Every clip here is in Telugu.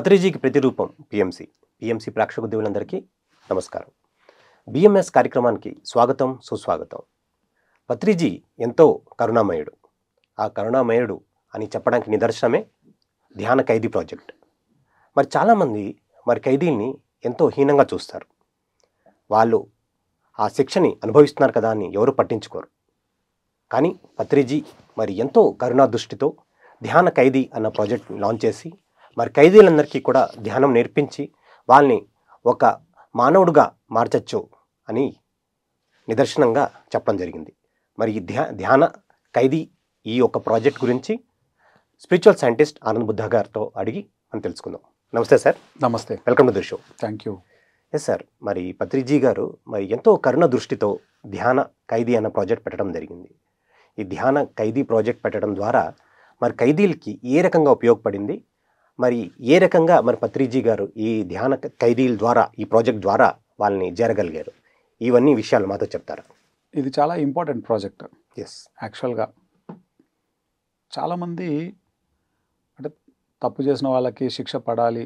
పత్రిజీకి ప్రతిరూపం పిఎంసి పిఎంసి ప్రేక్షక దేవులందరికీ నమస్కారం బిఎంఎస్ కార్యక్రమానికి స్వాగతం సుస్వాగతం పత్రిజీ ఎంతో కరుణామయుడు ఆ కరుణామయుడు అని చెప్పడానికి నిదర్శనమే ధ్యాన ఖైదీ ప్రాజెక్ట్ మరి చాలామంది మరి ఖైదీల్ని ఎంతో హీనంగా చూస్తారు వాళ్ళు ఆ శిక్షని అనుభవిస్తున్నారు కదా అని ఎవరు పట్టించుకోరు కానీ పత్రిజీ మరి ఎంతో కరుణా దృష్టితో ధ్యాన ఖైదీ అన్న ప్రాజెక్ట్ లాంచ్ చేసి మరి ఖైదీలందరికీ కూడా ధ్యానం నేర్పించి వాళ్ళని ఒక మానవుడుగా మార్చచ్చు అని నిదర్శనంగా చెప్పడం జరిగింది మరి ఈ ధ్యా ధ్యాన ఖైదీ ఈ యొక్క ప్రాజెక్ట్ గురించి స్పిరిచువల్ సైంటిస్ట్ ఆనంద్ బుద్ధ గారితో అడిగి మనం తెలుసుకుందాం నమస్తే సార్ నమస్తే welcome to the show thank you yes sir మరి పత్రిజీ గారు మరి ఎంతో కరుణ దృష్టితో ధ్యాన ఖైదీ అన్న ప్రాజెక్ట్ పెట్టడం జరిగింది ఈ ధ్యాన ఖైదీ ప్రాజెక్ట్ పెట్టడం ద్వారా మరి ఖైదీలకి ఏ రకంగా ఉపయోగపడింది మరి ఏ రకంగా మరి పత్రిజీ గారు ఈ ధ్యాన ఖైదీల ద్వారా ఈ ప్రాజెక్ట్ ద్వారా వాళ్ళని చేరగలిగారు ఇవన్నీ విషయాలు మాతో చెప్తారా ఇది చాలా ఇంపార్టెంట్ ప్రాజెక్ట్ ఎస్ యాక్చువల్గా చాలామంది అంటే తప్పు చేసిన వాళ్ళకి శిక్ష పడాలి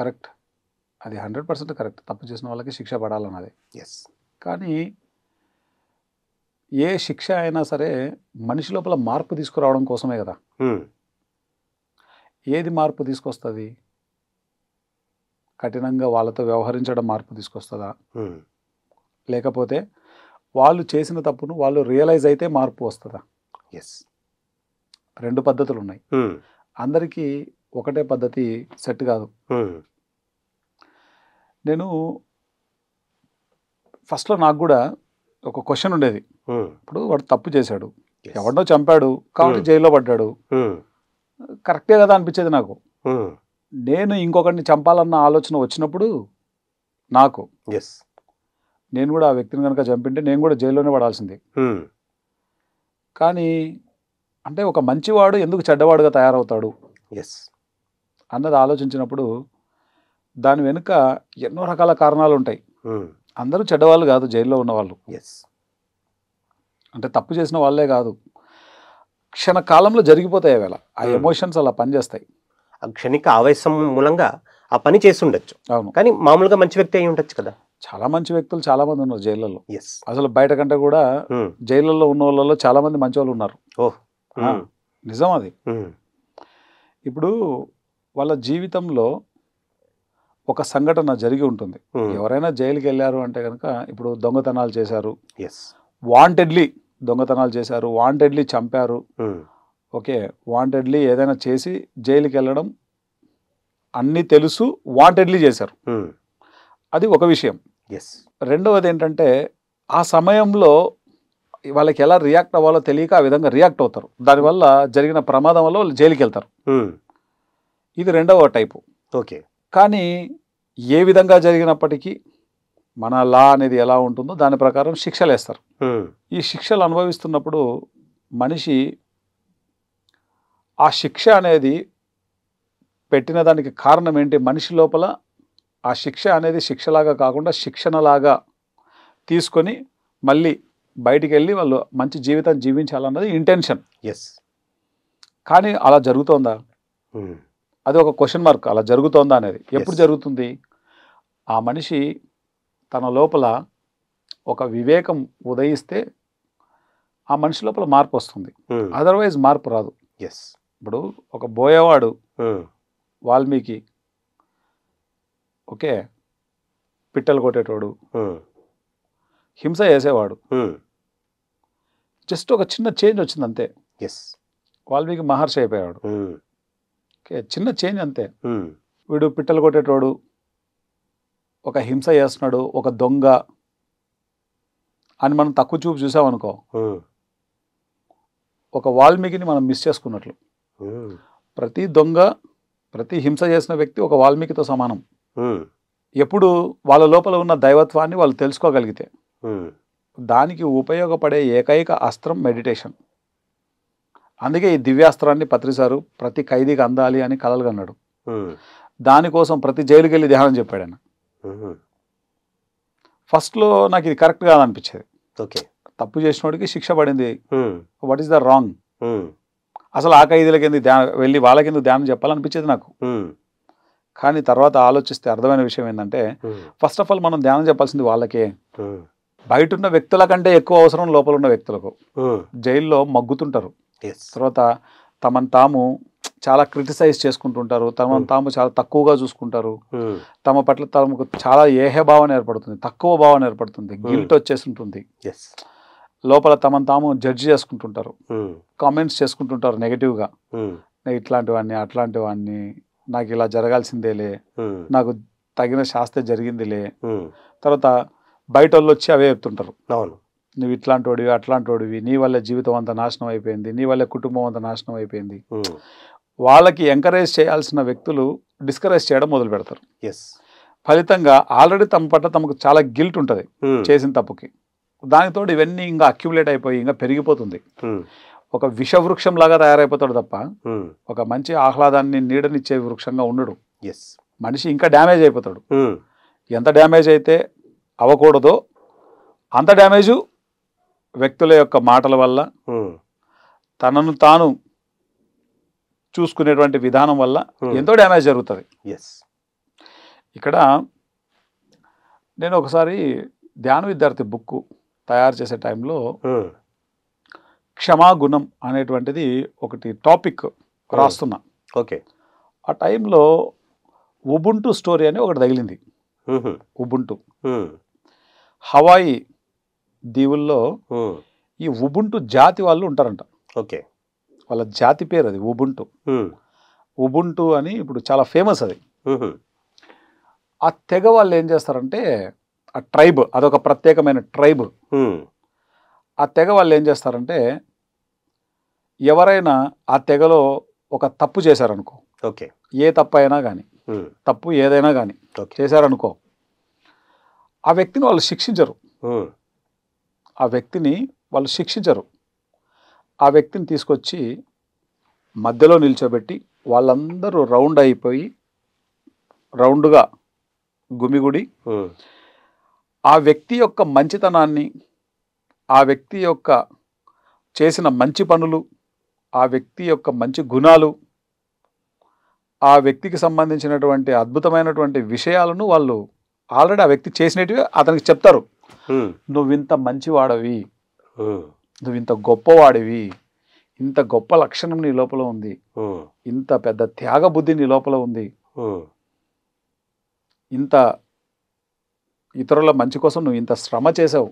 కరెక్ట్ అది హండ్రెడ్ పర్సెంట్ కరెక్ట్ తప్పు చేసిన వాళ్ళకి శిక్ష పడాలన్నది ఎస్ కానీ ఏ శిక్ష అయినా సరే మనిషి లోపల మార్పు తీసుకురావడం కోసమే కదా ఏది మార్పు తీసుకొస్తుంది కఠినంగా వాళ్ళతో వ్యవహరించడం మార్పు తీసుకొస్తుందా లేకపోతే వాళ్ళు చేసిన తప్పును వాళ్ళు రియలైజ్ అయితే మార్పు వస్తుందా ఎస్ రెండు పద్ధతులు ఉన్నాయి అందరికీ ఒకటే పద్ధతి సెట్ కాదు నేను ఫస్ట్లో నాకు కూడా ఒక క్వశ్చన్ ఉండేది ఇప్పుడు వాడు తప్పు చేశాడు ఎవడో చంపాడు కాబట్టి జైల్లో పడ్డాడు కరెక్టే కదా అనిపించేది నాకు నేను ఇంకొకరిని చంపాలన్న ఆలోచన వచ్చినప్పుడు నాకు ఎస్ నేను కూడా ఆ వ్యక్తిని కనుక చంపింటే నేను కూడా జైల్లోనే పడాల్సిందే కానీ అంటే ఒక మంచివాడు ఎందుకు చెడ్డవాడుగా తయారవుతాడు ఎస్ అన్నది ఆలోచించినప్పుడు దాని వెనుక ఎన్నో రకాల కారణాలు ఉంటాయి అందరూ చెడ్డవాళ్ళు కాదు జైల్లో ఉన్నవాళ్ళు ఎస్ అంటే తప్పు చేసిన వాళ్ళే కాదు క్షణ కాలంలో జరిగిపోతాయి వేళ ఆ ఎమోషన్స్ అలా పనిచేస్తాయి ఆ క్షణిక ఆవేశం మూలంగా ఆ పని చేసి ఉండొచ్చు అవును కానీ మామూలుగా మంచి వ్యక్తి అయి ఉండొచ్చు కదా చాలా మంచి వ్యక్తులు చాలా మంది ఉన్నారు జైళ్ళలో ఎస్ అసలు బయట కంటే కూడా జైళ్ళలో ఉన్న వాళ్ళలో చాలా మంది మంచి వాళ్ళు ఉన్నారు ఓహ్ నిజం అది ఇప్పుడు వాళ్ళ జీవితంలో ఒక సంఘటన జరిగి ఉంటుంది ఎవరైనా జైలుకి వెళ్ళారు అంటే కనుక ఇప్పుడు దొంగతనాలు చేశారు ఎస్ వాంటెడ్లీ దొంగతనాలు చేశారు వాంటెడ్లీ చంపారు ఓకే వాంటెడ్లీ ఏదైనా చేసి జైలుకి వెళ్ళడం అన్నీ తెలుసు వాంటెడ్లీ చేశారు అది ఒక విషయం ఎస్ రెండవది ఏంటంటే ఆ సమయంలో వాళ్ళకి ఎలా రియాక్ట్ అవ్వాలో తెలియక ఆ విధంగా రియాక్ట్ అవుతారు దానివల్ల జరిగిన ప్రమాదం వల్ల వాళ్ళు జైలుకి వెళ్తారు ఇది రెండవ టైపు ఓకే కానీ ఏ విధంగా జరిగినప్పటికీ మన లా అనేది ఎలా ఉంటుందో దాని ప్రకారం శిక్షలు వేస్తారు ఈ శిక్షలు అనుభవిస్తున్నప్పుడు మనిషి ఆ శిక్ష అనేది పెట్టిన దానికి కారణం ఏంటి మనిషి లోపల ఆ శిక్ష అనేది శిక్షలాగా కాకుండా శిక్షణలాగా తీసుకొని మళ్ళీ బయటికి వెళ్ళి వాళ్ళు మంచి జీవితాన్ని జీవించాలన్నది ఇంటెన్షన్ ఎస్ కానీ అలా జరుగుతోందా అది ఒక క్వశ్చన్ మార్క్ అలా జరుగుతోందా అనేది ఎప్పుడు జరుగుతుంది ఆ మనిషి తన లోపల ఒక వివేకం ఉదయిస్తే ఆ మనిషి లోపల మార్పు వస్తుంది అదర్వైజ్ hmm. మార్పు రాదు ఎస్ ఇప్పుడు ఒక బోయేవాడు hmm. వాల్మీకి ఓకే పిట్టలు కొట్టేటోడు hmm. హింస చేసేవాడు జస్ట్ ఒక చిన్న చేంజ్ వచ్చింది అంతే ఎస్ వాల్మీకి మహర్షి అయిపోయాడు ఓకే చిన్న చేంజ్ అంతే వీడు పిట్టలు కొట్టేటోడు ఒక హింస చేస్తున్నాడు ఒక దొంగ అని మనం తక్కువ చూపు చూసామనుకో ఒక వాల్మీకిని మనం మిస్ చేసుకున్నట్లు ప్రతి దొంగ ప్రతి హింస చేసిన వ్యక్తి ఒక వాల్మీకితో సమానం ఎప్పుడు వాళ్ళ లోపల ఉన్న దైవత్వాన్ని వాళ్ళు తెలుసుకోగలిగితే దానికి ఉపయోగపడే ఏకైక అస్త్రం మెడిటేషన్ అందుకే ఈ దివ్యాస్త్రాన్ని పత్రిసారు ప్రతి ఖైదీకి అందాలి అని కలలుగన్నాడు దానికోసం ప్రతి జైలుకి వెళ్ళి ధ్యానం చెప్పాడు ఆయన ఫస్ట్లో నాకు ఇది కరెక్ట్ కాదనిపించేది ఓకే తప్పు చేసిన వాడికి శిక్ష పడింది వాట్ ఈస్ ద రాంగ్ అసలు ఆ ఖైదీల కింద వెళ్ళి వాళ్ళ కింద ధ్యానం చెప్పాలనిపించేది నాకు కానీ తర్వాత ఆలోచిస్తే అర్థమైన విషయం ఏంటంటే ఫస్ట్ ఆఫ్ ఆల్ మనం ధ్యానం చెప్పాల్సింది వాళ్ళకే బయట ఉన్న వ్యక్తుల కంటే ఎక్కువ అవసరం లోపల ఉన్న వ్యక్తులకు జైల్లో మగ్గుతుంటారు తర్వాత తమను తాము చాలా క్రిటిసైజ్ చేసుకుంటుంటారు తమను తాము చాలా తక్కువగా చూసుకుంటారు తమ పట్ల తమకు చాలా ఏహే భావన ఏర్పడుతుంది తక్కువ భావన ఏర్పడుతుంది గిల్ట్ వచ్చేసింటుంది లోపల తమను తాము జడ్జి చేసుకుంటుంటారు కామెంట్స్ చేసుకుంటుంటారు నెగిటివ్గా ఇట్లాంటి వాడిని అట్లాంటి వాడిని నాకు ఇలా జరగాల్సిందేలే నాకు తగిన శాస్త్ర జరిగిందిలే తర్వాత బయట వాళ్ళు వచ్చి అవే చెప్తుంటారు నువ్వు ఇట్లాంటి వాడివి అట్లాంటి వాడివి నీ వల్ల జీవితం అంతా నాశనం అయిపోయింది నీ వల్ల కుటుంబం అంతా నాశనం అయిపోయింది వాళ్ళకి ఎంకరేజ్ చేయాల్సిన వ్యక్తులు డిస్కరేజ్ చేయడం మొదలు పెడతారు ఎస్ ఫలితంగా ఆల్రెడీ తమ పట్ల తమకు చాలా గిల్ట్ ఉంటుంది hmm. చేసిన తప్పుకి దానితో ఇవన్నీ ఇంకా అక్యుములేట్ అయిపోయి ఇంకా పెరిగిపోతుంది hmm. ఒక విష వృక్షం లాగా తయారైపోతాడు తప్ప hmm. ఒక మంచి ఆహ్లాదాన్ని నీడనిచ్చే వృక్షంగా ఉండడు ఎస్ మనిషి ఇంకా డ్యామేజ్ అయిపోతాడు ఎంత డ్యామేజ్ అయితే అవ్వకూడదో అంత డ్యామేజు వ్యక్తుల యొక్క మాటల వల్ల తనను తాను చూసుకునేటువంటి విధానం వల్ల hmm. ఎంతో డ్యామేజ్ జరుగుతుంది ఎస్ ఇక్కడ నేను ఒకసారి ధ్యాన విద్యార్థి బుక్ తయారు చేసే టైంలో hmm. క్షమాగుణం అనేటువంటిది ఒకటి టాపిక్ hmm. రాస్తున్నా ఓకే ఆ టైంలో ఉబుంటు స్టోరీ అని ఒకటి తగిలింది ఉబుంటు mm-hmm. హవాయి దీవుల్లో ఈ ఉబుంటు జాతి వాళ్ళు ఉంటారంట ఓకే వాళ్ళ జాతి పేరు అది ఉబుంటు ఉబుంటు అని ఇప్పుడు చాలా ఫేమస్ అది ఆ తెగ వాళ్ళు ఏం చేస్తారంటే ఆ ట్రైబ్ అదొక ప్రత్యేకమైన ట్రైబ్ ఆ తెగ వాళ్ళు ఏం చేస్తారంటే ఎవరైనా ఆ తెగలో ఒక తప్పు చేశారనుకో ఓకే ఏ తప్పు అయినా కానీ తప్పు ఏదైనా కానీ చేశారనుకో ఆ వ్యక్తిని వాళ్ళు శిక్షించరు ఆ వ్యక్తిని వాళ్ళు శిక్షించరు ఆ వ్యక్తిని తీసుకొచ్చి మధ్యలో నిల్చోబెట్టి వాళ్ళందరూ రౌండ్ అయిపోయి రౌండ్గా గుమిగుడి ఆ వ్యక్తి యొక్క మంచితనాన్ని ఆ వ్యక్తి యొక్క చేసిన మంచి పనులు ఆ వ్యక్తి యొక్క మంచి గుణాలు ఆ వ్యక్తికి సంబంధించినటువంటి అద్భుతమైనటువంటి విషయాలను వాళ్ళు ఆల్రెడీ ఆ వ్యక్తి చేసినట్టు అతనికి చెప్తారు నువ్వు ఇంత మంచివాడవి నువ్వు ఇంత గొప్పవాడివి ఇంత గొప్ప లక్షణం నీ లోపల ఉంది ఇంత పెద్ద త్యాగ బుద్ధి నీ లోపల ఉంది ఇంత ఇతరుల మంచి కోసం నువ్వు ఇంత శ్రమ చేసావు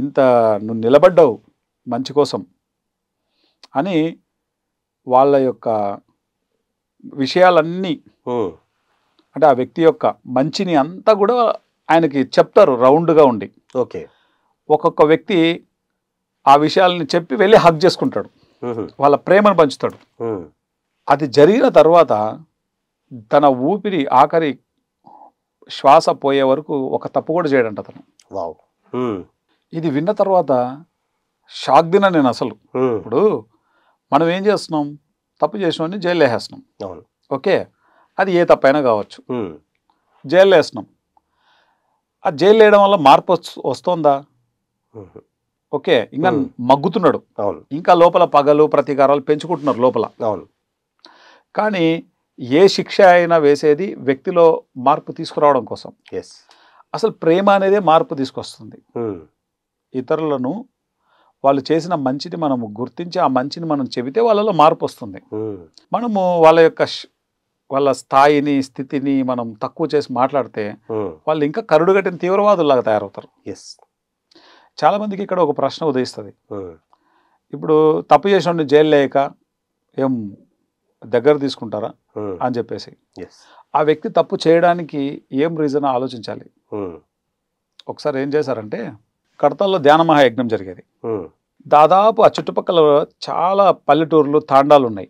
ఇంత నువ్వు నిలబడ్డావు మంచి కోసం అని వాళ్ళ యొక్క విషయాలన్నీ అంటే ఆ వ్యక్తి యొక్క మంచిని అంతా కూడా ఆయనకి చెప్తారు రౌండ్గా ఉండి ఓకే ఒక్కొక్క వ్యక్తి ఆ విషయాలని చెప్పి వెళ్ళి హక్ చేసుకుంటాడు వాళ్ళ ప్రేమను పంచుతాడు అది జరిగిన తర్వాత తన ఊపిరి ఆఖరి శ్వాస పోయే వరకు ఒక తప్పు కూడా చేయడంట అతను వావ్ ఇది విన్న తర్వాత షాక్ దిన నేను అసలు ఇప్పుడు మనం ఏం చేస్తున్నాం తప్పు చేసినవన్నీ జైలు వేసేస్తున్నాం ఓకే అది ఏ తప్పైనా కావచ్చు జైలు వేస్తున్నాం ఆ జైలు వేయడం వల్ల మార్పు వస్తుందా ఓకే ఇంకా మగ్గుతున్నాడు అవును ఇంకా లోపల పగలు ప్రతీకారాలు పెంచుకుంటున్నారు లోపల అవును కానీ ఏ శిక్ష అయినా వేసేది వ్యక్తిలో మార్పు తీసుకురావడం కోసం ఎస్ అసలు ప్రేమ అనేదే మార్పు తీసుకొస్తుంది ఇతరులను వాళ్ళు చేసిన మంచిని మనం గుర్తించి ఆ మంచిని మనం చెబితే వాళ్ళలో మార్పు వస్తుంది మనము వాళ్ళ యొక్క వాళ్ళ స్థాయిని స్థితిని మనం తక్కువ చేసి మాట్లాడితే వాళ్ళు ఇంకా కరుడుగట్టిన తీవ్రవాదుల్లాగా తయారవుతారు ఎస్ చాలా మందికి ఇక్కడ ఒక ప్రశ్న ఉదయిస్తుంది ఇప్పుడు తప్పు చేసిన జైలు లేక ఏం దగ్గర తీసుకుంటారా అని చెప్పేసి ఆ వ్యక్తి తప్పు చేయడానికి ఏం రీజన్ ఆలోచించాలి ఒకసారి ఏం చేశారంటే కడతల్లో ధ్యాన మహాయజ్ఞం జరిగేది దాదాపు ఆ చుట్టుపక్కల చాలా పల్లెటూర్లు తాండాలు ఉన్నాయి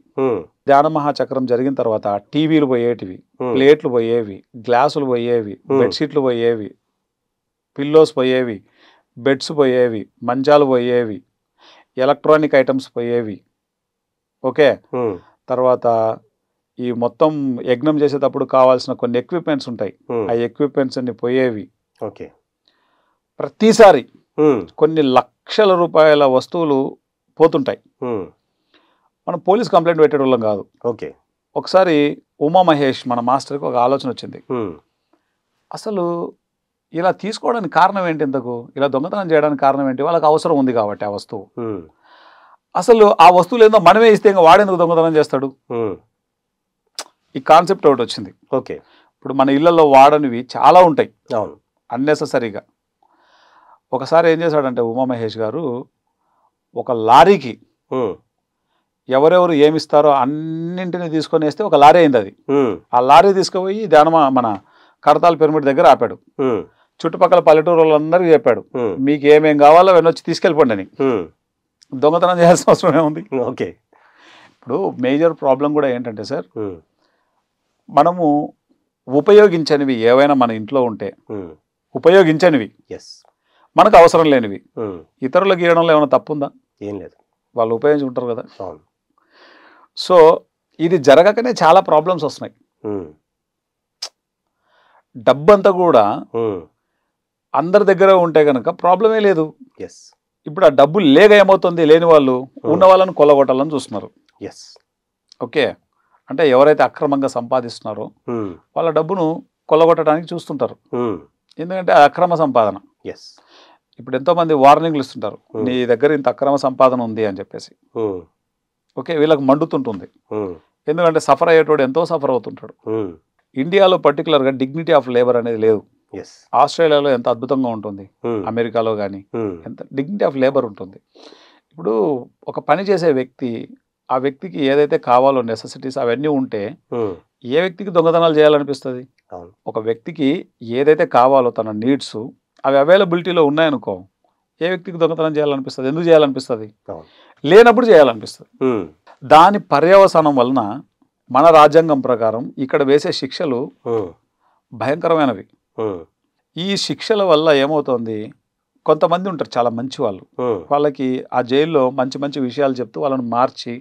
ధ్యాన మహాచక్రం జరిగిన తర్వాత టీవీలు పోయేటివి ప్లేట్లు పోయేవి గ్లాసులు పోయేవి బెడ్షీట్లు పోయేవి పిల్లోస్ పోయేవి బెడ్స్ పోయేవి మంచాలు పోయేవి ఎలక్ట్రానిక్ ఐటమ్స్ పోయేవి ఓకే తర్వాత ఈ మొత్తం యజ్ఞం చేసేటప్పుడు కావాల్సిన కొన్ని ఎక్విప్మెంట్స్ ఉంటాయి ఆ ఎక్విప్మెంట్స్ అన్ని పోయేవి ఓకే ప్రతిసారి కొన్ని లక్షల రూపాయల వస్తువులు పోతుంటాయి మనం పోలీస్ కంప్లైంట్ పెట్టేటోళ్ళం కాదు ఓకే ఒకసారి ఉమా మహేష్ మన మాస్టర్కి ఒక ఆలోచన వచ్చింది అసలు ఇలా తీసుకోవడానికి కారణం ఏంటి ఇంతకు ఇలా దొంగతనం చేయడానికి కారణం ఏంటి వాళ్ళకి అవసరం ఉంది కాబట్టి ఆ వస్తువు అసలు ఆ వస్తువులు ఏందో మనమే ఇస్తే ఇంకా వాడేందుకు దొంగతనం చేస్తాడు ఈ కాన్సెప్ట్ ఒకటి వచ్చింది ఓకే ఇప్పుడు మన ఇళ్లలో వాడనివి చాలా ఉంటాయి అన్నెసరీగా ఒకసారి ఏం చేశాడంటే ఉమామహేష్ గారు ఒక లారీకి ఎవరెవరు ఏమిస్తారో అన్నింటినీ తీసుకొని వేస్తే ఒక లారీ అయింది అది ఆ లారీ తీసుకుపోయి ధ్యానమా మన కరతాల పిరమిడ్ దగ్గర ఆపాడు చుట్టుపక్కల పల్లెటూరు వాళ్ళందరికీ చెప్పాడు మీకు ఏమేం కావాలో అవన్నీ వచ్చి తీసుకెళ్ళిపోండి అని దొంగతనం చేయాల్సిన అవసరం ఏముంది ఓకే ఇప్పుడు మేజర్ ప్రాబ్లం కూడా ఏంటంటే సార్ మనము ఉపయోగించనివి ఏవైనా మన ఇంట్లో ఉంటే ఉపయోగించనివి ఎస్ మనకు అవసరం లేనివి ఇతరులకు ఇవ్వడంలో ఏమైనా తప్పు ఉందా ఏం లేదు వాళ్ళు ఉపయోగించుకుంటారు కదా సో ఇది జరగకనే చాలా ప్రాబ్లమ్స్ వస్తున్నాయి డబ్బంతా కూడా అందరి దగ్గర ఉంటే కనుక ప్రాబ్లమే లేదు ఎస్ ఇప్పుడు ఆ డబ్బు లేక ఏమవుతుంది లేని వాళ్ళు hmm. ఉన్న వాళ్ళని కొలగొట్టాలని చూస్తున్నారు ఎస్ ఓకే అంటే ఎవరైతే అక్రమంగా సంపాదిస్తున్నారో hmm. వాళ్ళ డబ్బును కొల్లగొట్టడానికి చూస్తుంటారు hmm. ఎందుకంటే అక్రమ సంపాదన ఎస్ ఇప్పుడు ఎంతోమంది వార్నింగ్లు ఇస్తుంటారు నీ దగ్గర ఇంత అక్రమ సంపాదన ఉంది అని చెప్పేసి ఓకే వీళ్ళకి మండుతుంటుంది ఎందుకంటే సఫర్ అయ్యేటోడు ఎంతో సఫర్ అవుతుంటాడు ఇండియాలో పర్టికులర్గా డిగ్నిటీ ఆఫ్ లేబర్ అనేది లేదు ఆస్ట్రేలియాలో ఎంత అద్భుతంగా ఉంటుంది hmm. అమెరికాలో కానీ hmm. ఎంత డిగ్నిటీ ఆఫ్ లేబర్ ఉంటుంది ఇప్పుడు ఒక పని చేసే వ్యక్తి ఆ వ్యక్తికి ఏదైతే కావాలో నెసెసిటీస్ అవన్నీ ఉంటే hmm. ఏ వ్యక్తికి దొంగతనాలు చేయాలనిపిస్తుంది ఒక వ్యక్తికి ఏదైతే కావాలో తన నీడ్స్ అవి అవైలబిలిటీలో ఉన్నాయనుకో ఏ వ్యక్తికి దొంగతనం చేయాలనిపిస్తుంది ఎందుకు చేయాలనిపిస్తుంది లేనప్పుడు చేయాలనిపిస్తుంది దాని పర్యవసానం వలన మన రాజ్యాంగం ప్రకారం ఇక్కడ వేసే శిక్షలు భయంకరమైనవి ఈ శిక్షల వల్ల ఏమవుతోంది కొంతమంది ఉంటారు చాలా మంచి వాళ్ళు వాళ్ళకి ఆ జైల్లో మంచి మంచి విషయాలు చెప్తూ వాళ్ళని మార్చి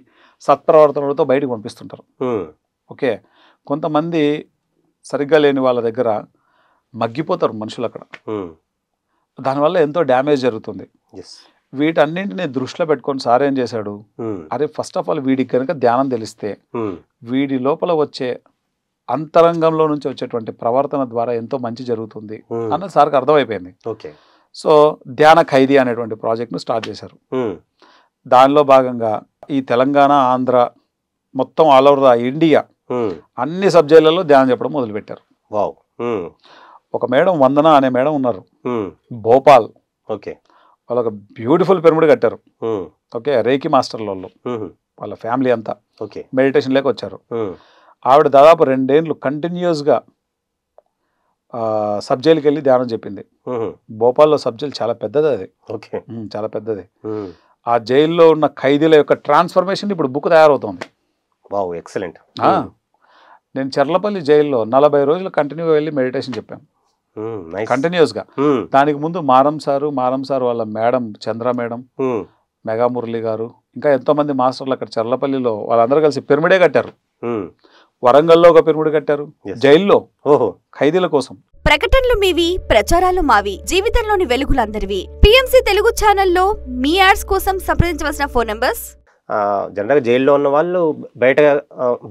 సత్ప్రవర్తనలతో బయటకు పంపిస్తుంటారు ఓకే కొంతమంది సరిగ్గా లేని వాళ్ళ దగ్గర మగ్గిపోతారు మనుషులు అక్కడ దానివల్ల ఎంతో డ్యామేజ్ జరుగుతుంది వీటన్నింటినీ దృష్టిలో పెట్టుకొని సార్ ఏం చేశాడు అరే ఫస్ట్ ఆఫ్ ఆల్ వీడికి కనుక ధ్యానం తెలిస్తే వీడి లోపల వచ్చే అంతరంగంలో నుంచి వచ్చేటువంటి ప్రవర్తన ద్వారా ఎంతో మంచి జరుగుతుంది అన్నది సార్కి అర్థమైపోయింది ఓకే సో ధ్యాన ఖైదీ అనేటువంటి ప్రాజెక్ట్ను స్టార్ట్ చేశారు దానిలో భాగంగా ఈ తెలంగాణ ఆంధ్ర మొత్తం ఆల్ ఓవర్ ద ఇండియా అన్ని సబ్జెక్టులలో ధ్యానం చెప్పడం మొదలుపెట్టారు వావ్ ఒక మేడం వందన అనే మేడం ఉన్నారు భోపాల్ ఓకే వాళ్ళు ఒక బ్యూటిఫుల్ పిరమిడ్ కట్టారు ఓకే రేకి మాస్టర్ల వాళ్ళు వాళ్ళ ఫ్యామిలీ అంతా ఓకే మెడిటేషన్ లేక వచ్చారు ఆవిడ దాదాపు రెండేళ్ళు కంటిన్యూస్గా సబ్జైలుకి వెళ్ళి ధ్యానం చెప్పింది భోపాల్లో సబ్జైలు చాలా పెద్దది అది ఓకే చాలా పెద్దది ఆ జైల్లో ఉన్న ఖైదీల యొక్క ట్రాన్స్ఫర్మేషన్ ఇప్పుడు బుక్ తయారవుతుంది వావ్ ఎక్సలెంట్ నేను చెర్లపల్లి జైల్లో నలభై రోజులు కంటిన్యూగా వెళ్ళి మెడిటేషన్ చెప్పాను కంటిన్యూస్గా దానికి ముందు మారం సారు మారం సారు వాళ్ళ మేడం చంద్ర మేడం మెగా మురళి గారు ఇంకా ఎంతోమంది మాస్టర్లు అక్కడ చెర్లపల్లిలో వాళ్ళందరూ కలిసి పిరమిడే కట్టారు వరంగల్లో ఒక పిరుముడు కట్టారు జైల్లో ఓహో ఖైదీల కోసం ప్రకటనలు మీవి ప్రచారాలు మావి జీవితంలోని వెలుగులందరివి పిఎంసి తెలుగు ఛానల్లో మీ యాడ్స్ కోసం సంప్రదించవలసిన ఫోన్ నంబర్స్ జనరల్గా జైల్లో ఉన్న వాళ్ళు బయట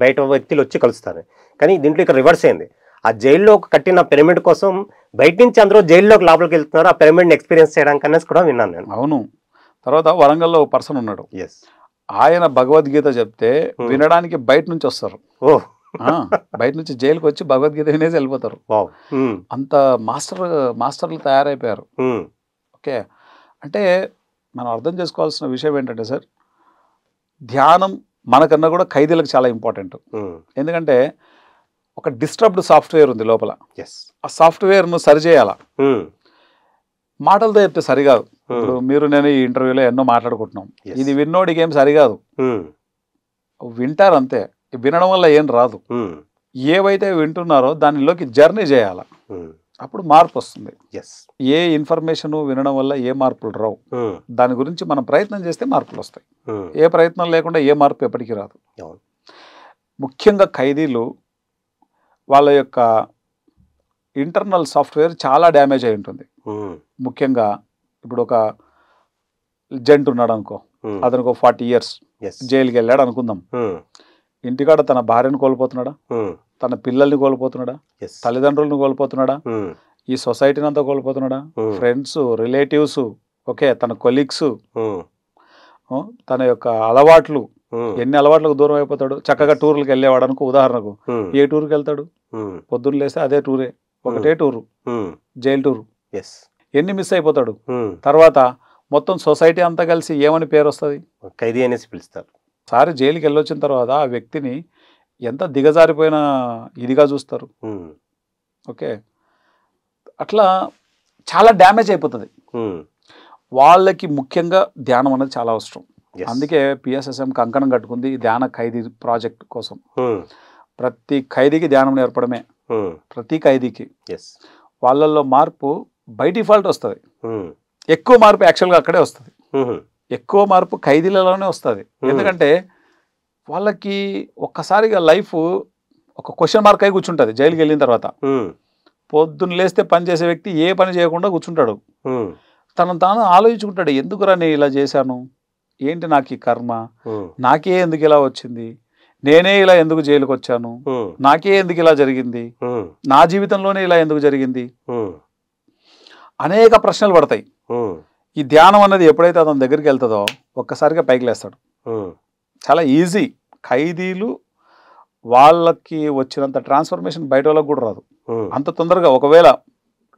బయట వ్యక్తులు వచ్చి కలుస్తారు కానీ దీంట్లో ఇక్కడ రివర్స్ అయింది ఆ జైల్లో కట్టిన పిరమిడ్ కోసం బయట నుంచి అందరూ జైల్లోకి లోపలికి వెళ్తున్నారు ఆ పిరమిడ్ని ఎక్స్పీరియన్స్ చేయడానికి అనేసి కూడా విన్నాను నేను అవును తర్వాత వరంగల్లో పర్సన్ ఉన్నాడు ఎస్ ఆయన భగవద్గీత చెప్తే వినడానికి బయట నుంచి వస్తారు బయట నుంచి జైలుకి వచ్చి భగవద్గీత వినేసి వెళ్ళిపోతారు అంత మాస్టర్ మాస్టర్లు తయారైపోయారు ఓకే అంటే మనం అర్థం చేసుకోవాల్సిన విషయం ఏంటంటే సార్ ధ్యానం మనకన్నా కూడా ఖైదీలకు చాలా ఇంపార్టెంట్ ఎందుకంటే ఒక డిస్టర్బ్డ్ సాఫ్ట్వేర్ ఉంది లోపల ఆ సాఫ్ట్వేర్ను సరిచేయాల మాటలతో చెప్తే సరికాదు ఇప్పుడు hmm. మీరు నేను ఈ ఇంటర్వ్యూలో ఎన్నో మాట్లాడుకుంటున్నాం ఇది విన్నోడికి ఏం సరికాదు hmm. వింటారు అంతే వినడం వల్ల ఏం రాదు hmm. ఏవైతే వింటున్నారో దానిలోకి జర్నీ చేయాల అప్పుడు మార్పు వస్తుంది ఎస్ ఏ ఇన్ఫర్మేషన్ వినడం వల్ల ఏ మార్పులు రావు దాని గురించి మనం ప్రయత్నం చేస్తే మార్పులు వస్తాయి ఏ ప్రయత్నం లేకుండా ఏ మార్పు ఎప్పటికీ రాదు ముఖ్యంగా ఖైదీలు వాళ్ళ యొక్క ఇంటర్నల్ సాఫ్ట్వేర్ చాలా డ్యామేజ్ అయి ఉంటుంది ముఖ్యంగా ఇప్పుడు ఒక జెంట్ ఉన్నాడు అనుకో hmm. అతనికి ఒక ఫార్టీ ఇయర్స్ జైలుకి వెళ్ళాడు అనుకుందాం hmm. ఇంటికాడ తన భార్యను కోల్పోతున్నాడా hmm. తన పిల్లల్ని కోల్పోతున్నాడా తల్లిదండ్రులను కోల్పోతున్నాడా ఈ సొసైటీని అంతా కోల్పోతున్నాడా ఫ్రెండ్స్ రిలేటివ్స్ ఓకే తన కొలీగ్స్ తన యొక్క అలవాట్లు ఎన్ని అలవాట్లకు దూరం అయిపోతాడు చక్కగా టూర్లకు వెళ్ళేవాడు అనుకో ఉదాహరణకు ఏ టూర్కి వెళ్తాడు పొద్దున్న లేస్తే అదే టూరే ఒకటే టూరు జైలు టూరు ఎస్ ఎన్ని మిస్ అయిపోతాడు తర్వాత మొత్తం సొసైటీ అంతా కలిసి ఏమని పేరు వస్తుంది ఖైదీ అనేసి పిలుస్తారు సారి జైలుకి వెళ్ళొచ్చిన తర్వాత ఆ వ్యక్తిని ఎంత దిగజారిపోయిన ఇదిగా చూస్తారు ఓకే అట్లా చాలా డ్యామేజ్ అయిపోతుంది వాళ్ళకి ముఖ్యంగా ధ్యానం అనేది చాలా అవసరం అందుకే పిఎస్ఎస్ఎం కంకణం కట్టుకుంది ధ్యాన ఖైదీ ప్రాజెక్ట్ కోసం ప్రతి ఖైదీకి ధ్యానం నేర్పడమే ప్రతి ఖైదీకి వాళ్ళల్లో మార్పు బై డిఫాల్ట్ వస్తుంది ఎక్కువ మార్పు యాక్చువల్గా అక్కడే వస్తుంది ఎక్కువ మార్పు ఖైదీలలోనే వస్తుంది ఎందుకంటే వాళ్ళకి ఒక్కసారిగా లైఫ్ ఒక క్వశ్చన్ మార్క్ అయి కూర్చుంటుంది జైలుకి వెళ్ళిన తర్వాత పొద్దున్న లేస్తే పని చేసే వ్యక్తి ఏ పని చేయకుండా కూర్చుంటాడు తను తాను ఆలోచించుకుంటాడు ఎందుకురా నేను ఇలా చేశాను ఏంటి నాకు ఈ కర్మ నాకే ఎందుకు ఇలా వచ్చింది నేనే ఇలా ఎందుకు జైలుకు వచ్చాను నాకే ఎందుకు ఇలా జరిగింది నా జీవితంలోనే ఇలా ఎందుకు జరిగింది అనేక ప్రశ్నలు పడతాయి ఈ ధ్యానం అనేది ఎప్పుడైతే అతని దగ్గరికి వెళ్తుందో ఒక్కసారిగా పైకి లేస్తాడు చాలా ఈజీ ఖైదీలు వాళ్ళకి వచ్చినంత ట్రాన్స్ఫర్మేషన్ బయట వాళ్ళకి కూడా రాదు అంత తొందరగా ఒకవేళ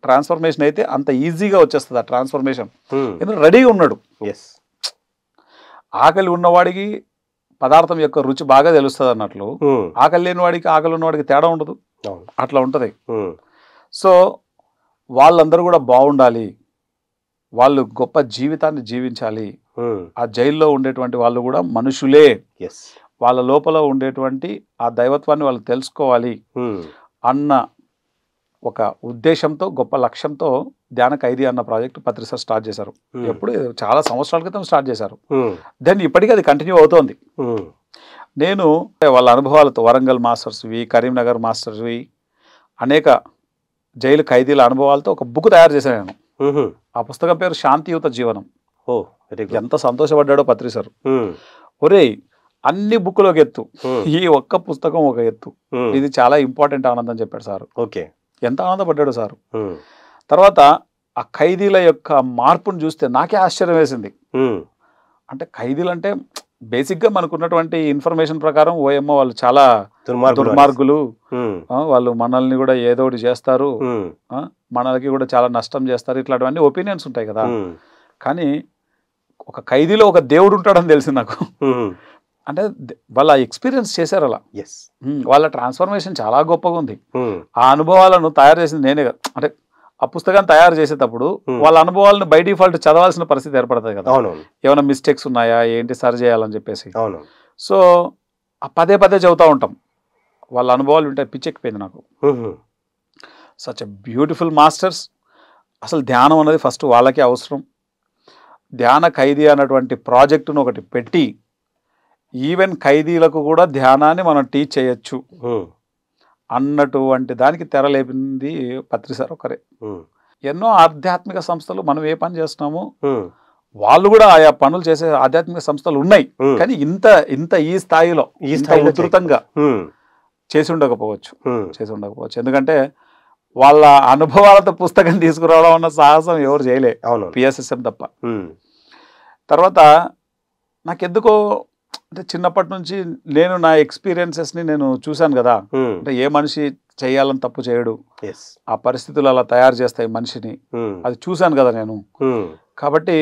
ట్రాన్స్ఫర్మేషన్ అయితే అంత ఈజీగా వచ్చేస్తుంది ఆ ట్రాన్స్ఫర్మేషన్ ఎందుకంటే రెడీగా ఉన్నాడు ఎస్ ఆకలి ఉన్నవాడికి పదార్థం యొక్క రుచి బాగా తెలుస్తుంది అన్నట్లు ఆకలి లేని వాడికి ఆకలి ఉన్నవాడికి తేడా ఉండదు అట్లా ఉంటుంది సో వాళ్ళందరూ కూడా బాగుండాలి వాళ్ళు గొప్ప జీవితాన్ని జీవించాలి ఆ జైల్లో ఉండేటువంటి వాళ్ళు కూడా మనుషులే వాళ్ళ లోపల ఉండేటువంటి ఆ దైవత్వాన్ని వాళ్ళు తెలుసుకోవాలి అన్న ఒక ఉద్దేశంతో గొప్ప లక్ష్యంతో ధ్యాన ఖైదీ అన్న ప్రాజెక్ట్ పత్రిక స్టార్ట్ చేశారు ఎప్పుడు చాలా సంవత్సరాల క్రితం స్టార్ట్ చేశారు దెన్ ఇప్పటికీ అది కంటిన్యూ అవుతోంది నేను వాళ్ళ అనుభవాలతో వరంగల్ మాస్టర్స్వి కరీంనగర్ మాస్టర్స్వి అనేక జైలు ఖైదీల అనుభవాలతో ఒక బుక్ తయారు చేశాను నేను ఆ పుస్తకం పేరు శాంతియుత జీవనం ఓ ఎంత సంతోషపడ్డాడో పత్రి సార్ ఒరే అన్ని బుక్లోకి ఎత్తు ఈ ఒక్క పుస్తకం ఒక ఎత్తు ఇది చాలా ఇంపార్టెంట్ ఆనందం చెప్పాడు సార్ ఓకే ఎంత ఆనందపడ్డాడు సార్ తర్వాత ఆ ఖైదీల యొక్క మార్పును చూస్తే నాకే ఆశ్చర్యం వేసింది అంటే ఖైదీలు అంటే బేసిక్ మనకు మనకున్నటువంటి ఇన్ఫర్మేషన్ ప్రకారం ఓఎంఓ వాళ్ళు చాలా దుర్మార్గులు వాళ్ళు మనల్ని కూడా ఏదో ఒకటి చేస్తారు మనల్కి కూడా చాలా నష్టం చేస్తారు ఇట్లాంటివన్నీ ఒపీనియన్స్ ఉంటాయి కదా కానీ ఒక ఖైదీలో ఒక దేవుడు ఉంటాడని తెలిసింది నాకు అంటే వాళ్ళ ఎక్స్పీరియన్స్ చేశారు అలా ఎస్ వాళ్ళ ట్రాన్స్ఫర్మేషన్ చాలా గొప్పగా ఉంది ఆ అనుభవాలను తయారు చేసింది నేనే కదా అంటే ఆ పుస్తకాన్ని తయారు చేసేటప్పుడు వాళ్ళ అనుభవాలను బై డిఫాల్ట్ చదవాల్సిన పరిస్థితి ఏర్పడుతుంది కదా ఏమైనా మిస్టేక్స్ ఉన్నాయా ఏంటి సరి చేయాలని చెప్పేసి సో ఆ పదే పదే చదువుతూ ఉంటాం వాళ్ళ అనుభవాలు ఉంటే పిచ్చెక్కిపోయింది నాకు సచ్ ఎ బ్యూటిఫుల్ మాస్టర్స్ అసలు ధ్యానం అనేది ఫస్ట్ వాళ్ళకే అవసరం ధ్యాన ఖైదీ అన్నటువంటి ప్రాజెక్టును ఒకటి పెట్టి ఈవెన్ ఖైదీలకు కూడా ధ్యానాన్ని మనం టీచ్ చేయొచ్చు అన్నటువంటి దానికి తెరలేపింది పత్రి ఒకరే ఎన్నో ఆధ్యాత్మిక సంస్థలు మనం ఏ పని చేస్తున్నాము వాళ్ళు కూడా ఆయా పనులు చేసే ఆధ్యాత్మిక సంస్థలు ఉన్నాయి కానీ ఇంత ఇంత ఈ స్థాయిలో ఈ స్థాయిలో ఉధృతంగా చేసి ఉండకపోవచ్చు చేసి ఉండకపోవచ్చు ఎందుకంటే వాళ్ళ అనుభవాలతో పుస్తకం తీసుకురావడం అన్న సాహసం ఎవరు చేయలే పిఎస్ఎస్ఎం తప్ప తర్వాత నాకెందుకో అంటే చిన్నప్పటి నుంచి నేను నా ఎక్స్పీరియన్సెస్ ని నేను చూశాను కదా అంటే ఏ మనిషి చేయాలని తప్పు చేయడు ఆ పరిస్థితులు అలా తయారు చేస్తాయి మనిషిని అది చూశాను కదా నేను కాబట్టి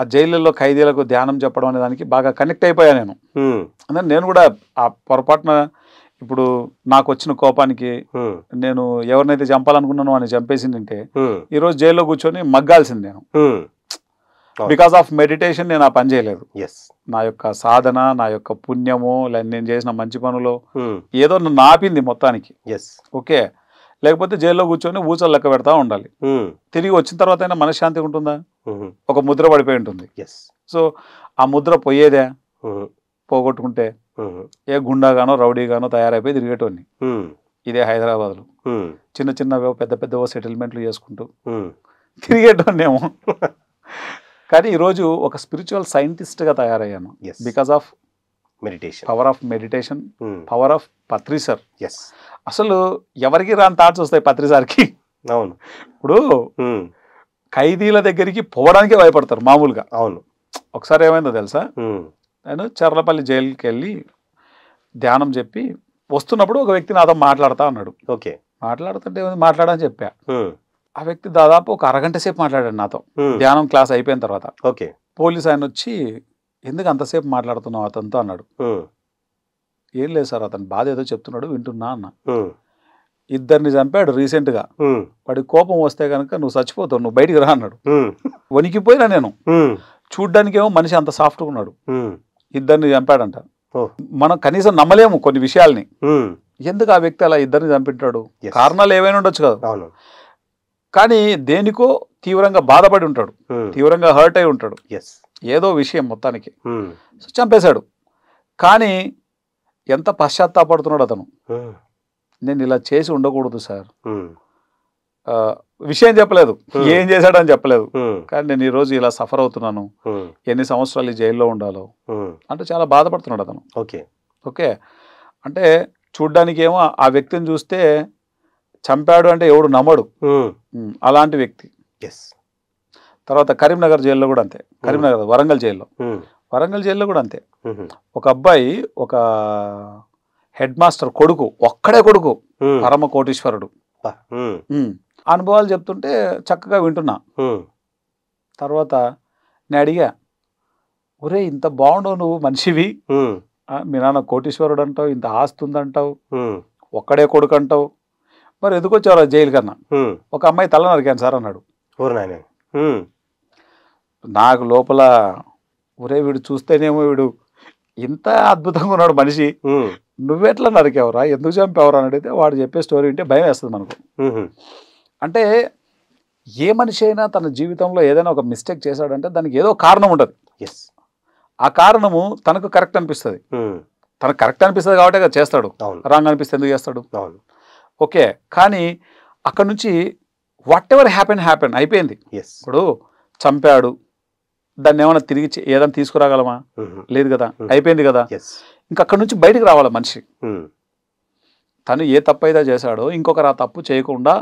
ఆ జైళ్ళల్లో ఖైదీలకు ధ్యానం చెప్పడం అనే దానికి బాగా కనెక్ట్ అయిపోయా నేను అంటే నేను కూడా ఆ పొరపాటున ఇప్పుడు నాకు వచ్చిన కోపానికి నేను ఎవరినైతే చంపాలనుకున్నానో అని చంపేసిందంటే ఈరోజు జైల్లో కూర్చొని మగ్గాల్సింది నేను బికాస్ ఆఫ్ మెడిటేషన్ నేను ఆ పని చేయలేదు నా యొక్క సాధన నా యొక్క పుణ్యము నేను చేసిన మంచి పనులు hmm. ఏదో నన్ను ఆపింది మొత్తానికి ఓకే లేకపోతే జైల్లో కూర్చొని ఊచలు లెక్క పెడతా ఉండాలి hmm. తిరిగి వచ్చిన తర్వాత అయినా మనశ్శాంతి ఉంటుందా mm-hmm. ఒక ముద్ర పడిపోయి ఉంటుంది సో ఆ ముద్ర పోయేదే mm-hmm. పోగొట్టుకుంటే mm-hmm. ఏ గుండాగానో రౌడీగానో తయారైపోయి తిరిగేటోని hmm. ఇదే హైదరాబాద్ లో చిన్న చిన్న పెద్ద పెద్ద సెటిల్మెంట్లు చేసుకుంటూ తిరిగేటోన్నేమో కానీ ఈరోజు ఒక స్పిరిచువల్ సైంటిస్ట్గా తయారయ్యాను because of meditation power of meditation power of Patri sir yes అసలు ఎవరికి రాని థాట్స్ వస్తాయి పత్రి సార్కి అవును ఇప్పుడు hmm. ఖైదీల దగ్గరికి పోవడానికే భయపడతారు మామూలుగా అవును ఒకసారి ఏమైందో తెలుసా hmm. నేను చర్లపల్లి జైలుకి వెళ్ళి ధ్యానం చెప్పి వస్తున్నప్పుడు ఒక వ్యక్తి నాతో మాట్లాడతా అన్నాడు ఓకే మాట్లాడుతుంటే మాట్లాడని చెప్పా hmm. ఆ వ్యక్తి దాదాపు ఒక అరగంట సేపు మాట్లాడాడు నాతో ధ్యానం క్లాస్ అయిపోయిన తర్వాత ఓకే పోలీస్ ఆయన వచ్చి ఎందుకు అంతసేపు మాట్లాడుతున్నావు అతనితో అన్నాడు ఏం లేదు సార్ అతను బాధ ఏదో చెప్తున్నాడు వింటున్నా అన్న ఇద్దరిని చంపాడు రీసెంట్ గా వాడి కోపం వస్తే కనుక నువ్వు చచ్చిపోతావు నువ్వు బయటికి రా అన్నాడు వణికిపోయినా నేను చూడ్డానికేమో మనిషి అంత గా ఉన్నాడు ఇద్దరిని చంపాడంట మనం కనీసం నమ్మలేము కొన్ని విషయాల్ని ఎందుకు ఆ వ్యక్తి అలా ఇద్దరిని చంపింటాడు కారణాలు ఏవైనా ఉండొచ్చు కదా కానీ దేనికో తీవ్రంగా బాధపడి ఉంటాడు hmm. తీవ్రంగా హర్ట్ అయి ఉంటాడు ఏదో విషయం మొత్తానికి hmm. సో చంపేశాడు కానీ ఎంత పశ్చాత్తాపడుతున్నాడు అతను hmm. నేను ఇలా చేసి ఉండకూడదు సార్ విషయం చెప్పలేదు ఏం చేశాడని చెప్పలేదు కానీ నేను ఈరోజు ఇలా సఫర్ అవుతున్నాను ఎన్ని సంవత్సరాలు జైల్లో ఉండాలో అంటే చాలా బాధపడుతున్నాడు అతను ఓకే ఓకే అంటే చూడ్డానికి ఏమో ఆ వ్యక్తిని చూస్తే చంపాడు అంటే ఎవడు నమ్మడు అలాంటి వ్యక్తి ఎస్ తర్వాత కరీంనగర్ జైల్లో కూడా అంతే కరీంనగర్ వరంగల్ జైల్లో వరంగల్ జైల్లో కూడా అంతే ఒక అబ్బాయి ఒక హెడ్ మాస్టర్ కొడుకు ఒక్కడే కొడుకు పరమ కోటీశ్వరుడు అనుభవాలు చెప్తుంటే చక్కగా వింటున్నా తర్వాత నేను అడిగా ఒరే ఇంత బాగుండవు నువ్వు మనిషివి మీ నాన్న కోటీశ్వరుడు అంటావు ఇంత ఆస్తుందంటావు ఒక్కడే కొడుకు అంటావు మరి ఎందుకు వచ్చారు జైలు కన్నా ఒక అమ్మాయి తల నరికాను సార్ అన్నాడు నాకు లోపల ఒరే వీడు చూస్తేనేమో వీడు ఇంత అద్భుతంగా ఉన్నాడు మనిషి నువ్వెట్లా నరికేవరా ఎందుకు చంపేవరా అని అడిగితే వాడు చెప్పే స్టోరీ ఉంటే భయం వేస్తుంది మనకు అంటే ఏ మనిషి అయినా తన జీవితంలో ఏదైనా ఒక మిస్టేక్ చేశాడంటే దానికి ఏదో కారణం ఉంటుంది ఎస్ ఆ కారణము తనకు కరెక్ట్ అనిపిస్తుంది తనకు కరెక్ట్ అనిపిస్తుంది కాబట్టి చేస్తాడు రాంగ్ అనిపిస్తే ఎందుకు చేస్తాడు ఓకే కానీ అక్కడ నుంచి వాట్ ఎవర్ హ్యాపెన్ హ్యాపెన్ అయిపోయింది ఇప్పుడు చంపాడు దాన్ని ఏమైనా తిరిగి ఏదైనా తీసుకురాగలమా లేదు కదా అయిపోయింది కదా ఇంకా అక్కడ నుంచి బయటకు రావాలి మనిషి తను ఏ తప్పు అయితే చేశాడో ఇంకొకరు ఆ తప్పు చేయకుండా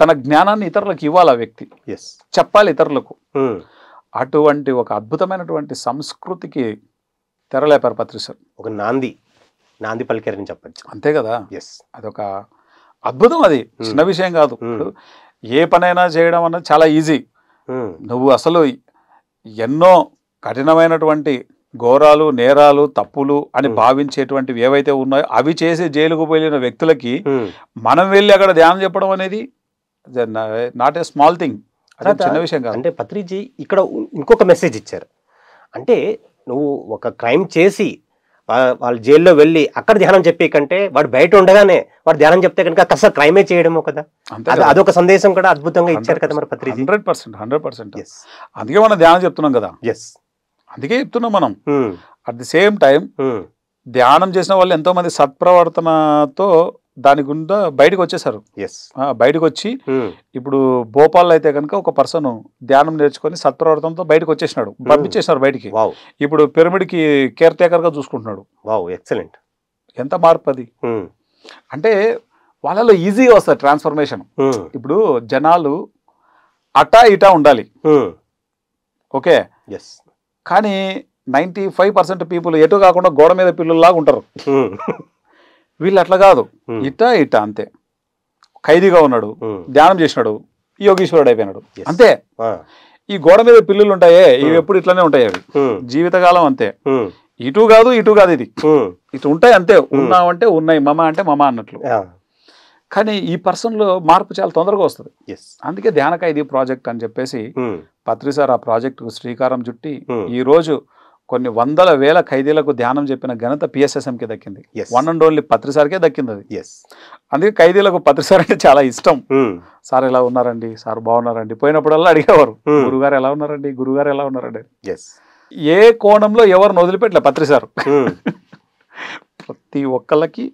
తన జ్ఞానాన్ని ఇతరులకు ఇవ్వాలి ఆ వ్యక్తి చెప్పాలి ఇతరులకు అటువంటి ఒక అద్భుతమైనటువంటి సంస్కృతికి తెరలేపారు సార్ ఒక నాంది నాంది పలికారని చెప్పచ్చు అంతే కదా ఎస్ అదొక అద్భుతం అది చిన్న విషయం కాదు ఏ పనైనా చేయడం అన్నది చాలా ఈజీ నువ్వు అసలు ఎన్నో కఠినమైనటువంటి ఘోరాలు నేరాలు తప్పులు అని భావించేటువంటివి ఏవైతే ఉన్నాయో అవి చేసి జైలుకు పోయిన వ్యక్తులకి మనం వెళ్ళి అక్కడ ధ్యానం చెప్పడం అనేది నాట్ ఏ స్మాల్ థింగ్ చిన్న విషయం కాదు అంటే పత్రిజీ ఇక్కడ ఇంకొక మెసేజ్ ఇచ్చారు అంటే నువ్వు ఒక క్రైమ్ చేసి వాళ్ళు జైల్లో వెళ్ళి అక్కడ ధ్యానం చెప్పే కంటే వాడు బయట ఉండగానే వాడు ధ్యానం చెప్తే కనుక అసలు క్రైమే చేయడమో కదా అదొక సందేశం కూడా అద్భుతంగా ఇచ్చారు కదా మరి పత్రిక హండ్రెడ్ పర్సెంట్ హండ్రెడ్ పర్సెంట్ అందుకే మనం ధ్యానం చెప్తున్నాం కదా ఎస్ అందుకే చెప్తున్నాం మనం అట్ ది సేమ్ టైం ధ్యానం చేసిన వాళ్ళు ఎంతో మంది సత్ప్రవర్తనతో దాని గుండా బయటకు వచ్చేసారు ఎస్ బయటకు వచ్చి hmm. ఇప్పుడు భోపాల్ అయితే కనుక ఒక పర్సన్ ధ్యానం నేర్చుకొని సత్ప్రవర్తనతో బయటకు వచ్చేసినాడు hmm. పంపించేసినారు బయటికి ఇప్పుడు పిరమిడ్ కి కేర్ టేకర్ గా చూసుకుంటున్నాడు వావ్ ఎక్సలెంట్ ఎంత మార్పు అది hmm. అంటే వాళ్ళలో ఈజీగా వస్తుంది ట్రాన్స్ఫర్మేషన్ ఇప్పుడు జనాలు అటా ఇటా ఉండాలి ఓకే ఎస్ కానీ నైంటీ ఫైవ్ పర్సెంట్ పీపుల్ ఎటు కాకుండా గోడ మీద పిల్లల్లాగా ఉంటారు వీళ్ళు అట్లా కాదు ఇట ఇట అంతే ఖైదీగా ఉన్నాడు ధ్యానం చేసినాడు యోగేశ్వరుడు అయిపోయినాడు అంతే ఈ గోడ మీద పిల్లులు ఉంటాయే ఇవి ఎప్పుడు ఇట్లానే ఉంటాయి అవి జీవితకాలం అంతే ఇటు కాదు ఇటు కాదు ఇది ఇటు ఉంటాయి అంతే ఉన్నావంటే ఉన్నాయి మమ అంటే మమ అన్నట్లు కానీ ఈ పర్సన్లో మార్పు చాలా తొందరగా వస్తుంది అందుకే ధ్యానక ఇది ప్రాజెక్ట్ అని చెప్పేసి పత్రిసార్ ఆ ప్రాజెక్టుకు శ్రీకారం చుట్టి ఈ రోజు కొన్ని వందల వేల ఖైదీలకు ధ్యానం చెప్పిన ఘనత పిఎస్ఎస్ఎంకి దక్కింది వన్ అండ్ ఓన్లీ పత్రిసార్కే దక్కింది అది అందుకే ఖైదీలకు పత్రిసార్ అంటే చాలా ఇష్టం సార్ ఎలా ఉన్నారండి సార్ బాగున్నారండి పోయినప్పుడల్లా అడిగేవారు గురుగారు ఎలా ఉన్నారండి గురుగారు ఎలా ఉన్నారండి ఎస్ ఏ కోణంలో ఎవరిని వదిలిపెట్టలే పత్రి సార్ ప్రతి ఒక్కళ్ళకి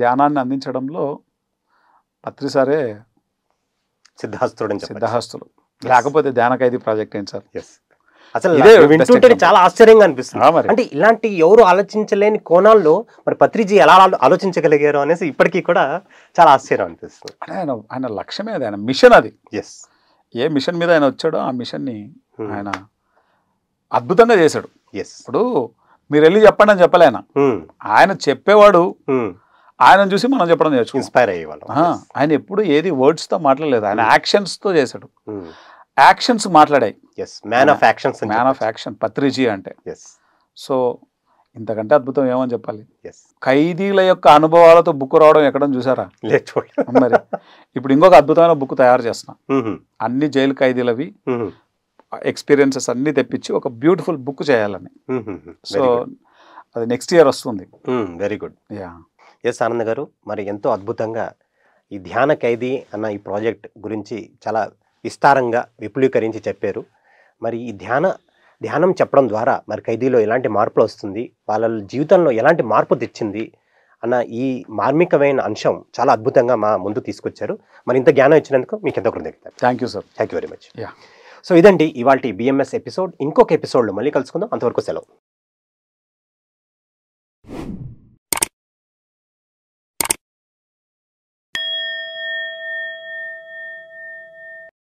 ధ్యానాన్ని అందించడంలో పత్రి సారే సిద్ధహస్తుడు సిద్ధహస్తులు లేకపోతే ధ్యాన ప్రాజెక్ట్ ఏంటి సార్ అసలు వింటుంటే చాలా ఆశ్చర్యంగా అనిపిస్తుంది అంటే ఇలాంటి ఎవరు ఆలోచించలేని కోణాల్లో మరి పత్రిజీ ఎలా ఆలోచించగలిగారు అనేసి ఇప్పటికీ కూడా చాలా ఆశ్చర్యం అనిపిస్తుంది ఆయన ఆయన లక్ష్యమే అది ఆయన మిషన్ అది ఎస్ ఏ మిషన్ మీద ఆయన వచ్చాడో ఆ మిషన్ని ఆయన అద్భుతంగా చేశాడు ఇప్పుడు మీరు వెళ్ళి చెప్పండి అని చెప్పలేన hmm. ఆయన చెప్పేవాడు hmm. ఆయన చూసి మనం చెప్పడం ఇన్స్పైర్ అయ్యేవాళ్ళం ఆయన ఎప్పుడు ఏది వర్డ్స్తో మాట్లాడలేదు ఆయన యాక్షన్స్తో hmm. చేశాడు యాక్షన్స్ మాట్లాడాయి yes man of actions man of action Patriji అంటే ఎస్ సో ఇంతకంటే అద్భుతం ఏమని చెప్పాలి ఖైదీల యొక్క అనుభవాలతో బుక్ రావడం ఎక్కడ చూసారా లేదు మరి ఇప్పుడు ఇంకొక అద్భుతమైన బుక్ తయారు చేస్తున్నా అన్ని జైలు ఖైదీలవి ఎక్స్పీరియన్సెస్ అన్ని తెప్పించి ఒక బ్యూటిఫుల్ బుక్ చేయాలని సో అది నెక్స్ట్ ఇయర్ వస్తుంది very good yeah yes Anand గారు మరి ఎంతో అద్భుతంగా ఈ ధ్యాన ఖైదీ అన్న ఈ ప్రాజెక్ట్ గురించి చాలా విస్తారంగా విపులీకరించి చెప్పారు మరి ఈ ధ్యాన ధ్యానం చెప్పడం ద్వారా మరి ఖైదీలో ఎలాంటి మార్పులు వస్తుంది వాళ్ళ జీవితంలో ఎలాంటి మార్పు తెచ్చింది అన్న ఈ మార్మికమైన అంశం చాలా అద్భుతంగా మా ముందు తీసుకొచ్చారు మరి ఇంత జ్ఞానం ఇచ్చినందుకు మీకు ఎంతో కృతజ్ఞత thank you sir thank you very much yeah so ఇదండి ఇవాళ బిఎంఎస్ ఎపిసోడ్ ఇంకొక ఎపిసోడ్లో మళ్ళీ కలుసుకుందాం అంతవరకు సెలవు